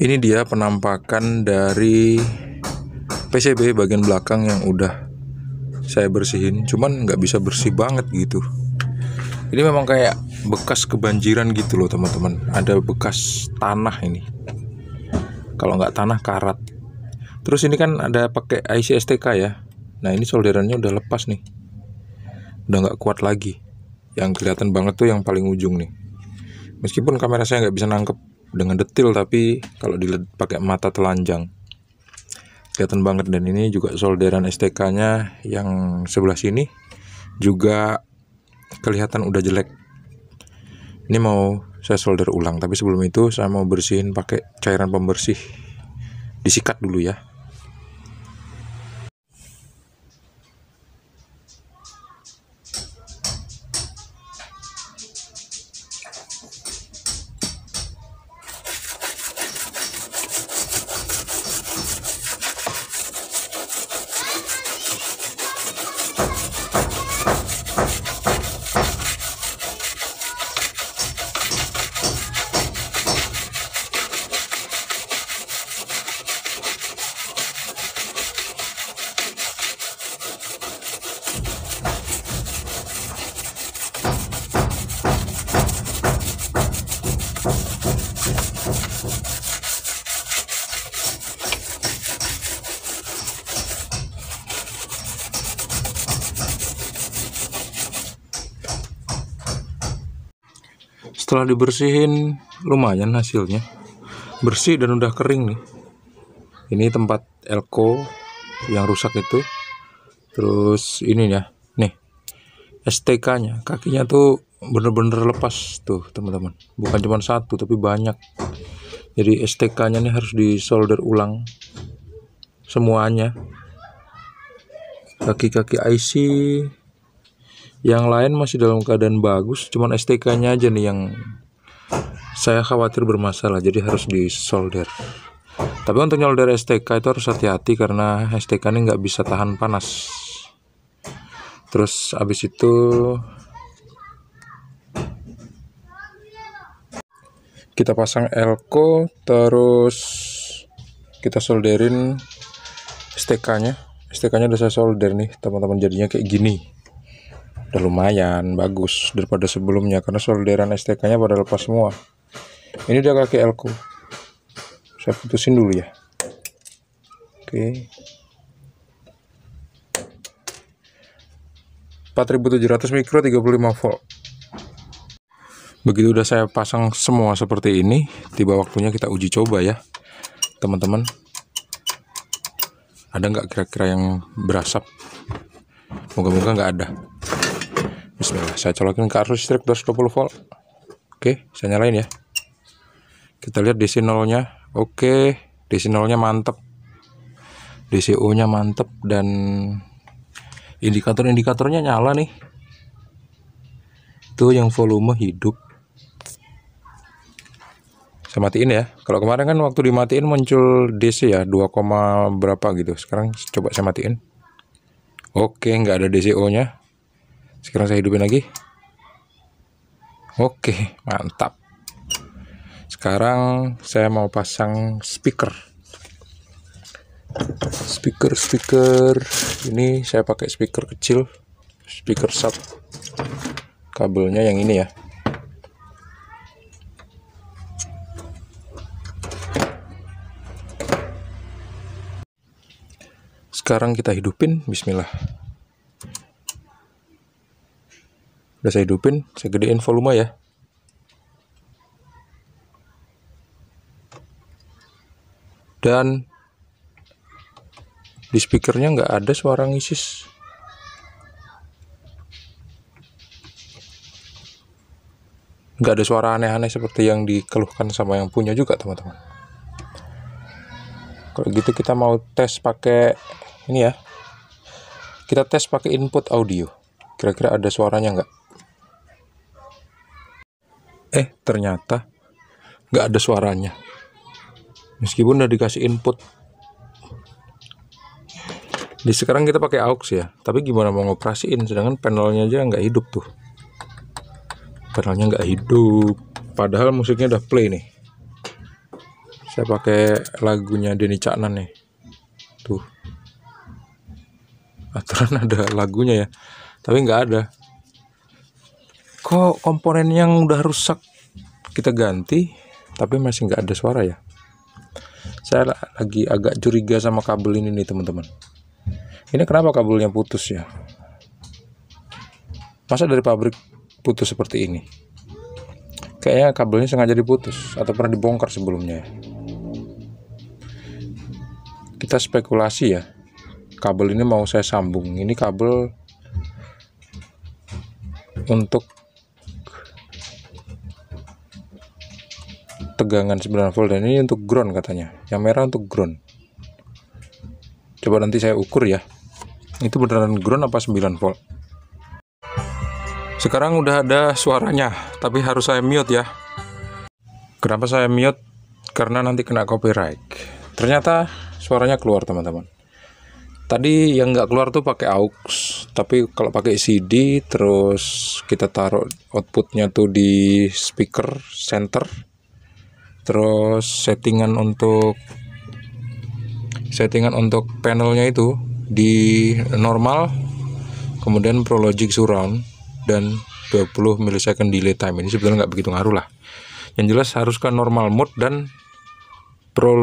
ini dia penampakan dari PCB bagian belakang yang udah saya bersihin cuman nggak bisa bersih banget gitu ini memang kayak bekas kebanjiran gitu loh teman-teman ada bekas tanah ini kalau nggak tanah karat terus ini kan ada pakai IC STK ya nah ini solderannya udah lepas nih udah nggak kuat lagi yang kelihatan banget tuh yang paling ujung nih meskipun kamera saya nggak bisa nangkep dengan detail tapi kalau dilihat pakai mata telanjang kelihatan banget dan ini juga solderan STK nya yang sebelah sini juga kelihatan udah jelek ini mau saya solder ulang tapi sebelum itu saya mau bersihin pakai cairan pembersih disikat dulu ya Thank you. setelah dibersihin lumayan hasilnya bersih dan udah kering nih ini tempat elko yang rusak itu terus ini ya nih STK nya kakinya tuh bener-bener lepas tuh teman-teman bukan cuma satu tapi banyak jadi STK nya nih harus disolder ulang semuanya kaki-kaki IC yang lain masih dalam keadaan bagus, cuman STK-nya aja nih yang saya khawatir bermasalah, jadi harus disolder. Tapi untuk nyolder STK itu harus hati-hati karena STK ini nggak bisa tahan panas. Terus abis itu kita pasang elko terus kita solderin STK nya STK nya udah saya solder nih teman-teman jadinya kayak gini udah lumayan bagus daripada sebelumnya karena solderan STK nya pada lepas semua ini udah kaki elko saya putusin dulu ya oke 4700 mikro 35 volt begitu udah saya pasang semua seperti ini tiba waktunya kita uji coba ya teman-teman ada nggak kira-kira yang berasap moga-moga nggak ada Bismillah saya colokin ke arus listrik 220 volt oke saya nyalain ya kita lihat DC nolnya oke DC nolnya mantep DCO nya mantep dan indikator-indikatornya nyala nih itu yang volume hidup saya matiin ya kalau kemarin kan waktu dimatiin muncul DC ya 2, berapa gitu sekarang coba saya matiin oke nggak ada DCO nya sekarang saya hidupin lagi oke mantap sekarang saya mau pasang speaker speaker speaker ini saya pakai speaker kecil speaker sub kabelnya yang ini ya sekarang kita hidupin bismillah udah saya hidupin saya gedein volume ya dan di speakernya nggak ada suara ngisis nggak ada suara aneh-aneh seperti yang dikeluhkan sama yang punya juga teman-teman kalau gitu kita mau tes pakai ini ya kita tes pakai input audio kira-kira ada suaranya nggak eh ternyata nggak ada suaranya meskipun udah dikasih input di sekarang kita pakai aux ya tapi gimana mau ngoperasiin sedangkan panelnya aja nggak hidup tuh panelnya nggak hidup padahal musiknya udah play nih saya pakai lagunya Deni Caknan nih tuh aturan ada lagunya ya tapi nggak ada kok komponen yang udah rusak kita ganti tapi masih nggak ada suara ya saya lagi agak curiga sama kabel ini nih teman-teman ini kenapa kabelnya putus ya masa dari pabrik putus seperti ini kayaknya kabelnya sengaja diputus atau pernah dibongkar sebelumnya ya. kita spekulasi ya kabel ini mau saya sambung ini kabel untuk tegangan 9 volt dan ini untuk ground katanya yang merah untuk ground coba nanti saya ukur ya itu beneran ground apa 9 volt sekarang udah ada suaranya tapi harus saya mute ya kenapa saya mute karena nanti kena copyright ternyata suaranya keluar teman-teman tadi yang nggak keluar tuh pakai aux tapi kalau pakai CD terus kita taruh outputnya tuh di speaker center terus settingan untuk settingan untuk panelnya itu di normal kemudian Pro surround dan 20 milisecond delay time ini sebetulnya nggak begitu ngaruh lah yang jelas harus ke normal mode dan Pro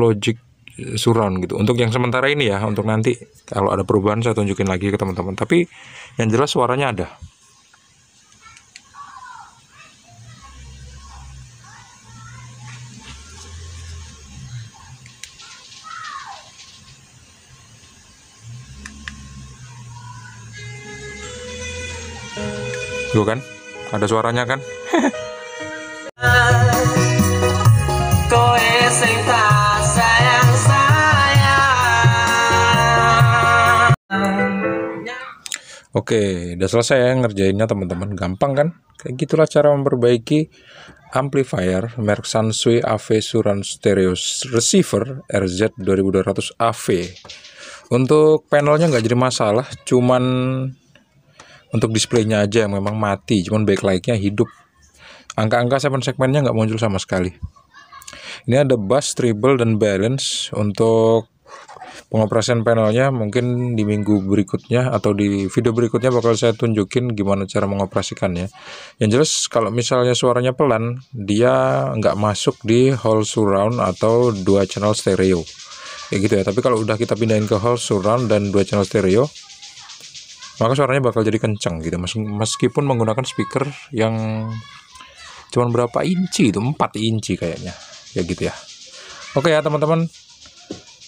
surround gitu untuk yang sementara ini ya untuk nanti kalau ada perubahan saya tunjukin lagi ke teman-teman tapi yang jelas suaranya ada Tuh kan, ada suaranya kan? Oke, udah selesai ya ngerjainnya teman-teman. Gampang kan? Kayak gitulah cara memperbaiki amplifier merek Sansui AV surround Stereo Receiver RZ 2200 AV. Untuk panelnya nggak jadi masalah, cuman untuk displaynya aja yang memang mati cuman backlightnya hidup angka-angka seven segmennya nggak muncul sama sekali ini ada bass, treble, dan balance untuk pengoperasian panelnya mungkin di minggu berikutnya atau di video berikutnya bakal saya tunjukin gimana cara mengoperasikannya yang jelas kalau misalnya suaranya pelan dia nggak masuk di Hall surround atau dua channel stereo ya gitu ya tapi kalau udah kita pindahin ke Hall surround dan dua channel stereo maka suaranya bakal jadi kenceng gitu meskipun menggunakan speaker yang cuman berapa inci itu 4 inci kayaknya ya gitu ya oke ya teman-teman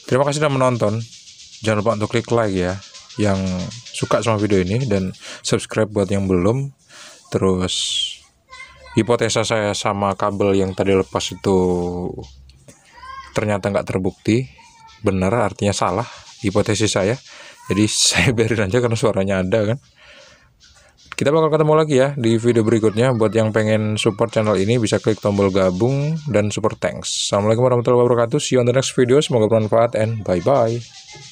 terima kasih sudah menonton jangan lupa untuk klik like ya yang suka sama video ini dan subscribe buat yang belum terus hipotesa saya sama kabel yang tadi lepas itu ternyata nggak terbukti benar artinya salah hipotesis saya jadi saya biarin aja karena suaranya ada kan kita bakal ketemu lagi ya di video berikutnya buat yang pengen support channel ini bisa klik tombol gabung dan support thanks assalamualaikum warahmatullahi wabarakatuh see you on the next video semoga bermanfaat and bye bye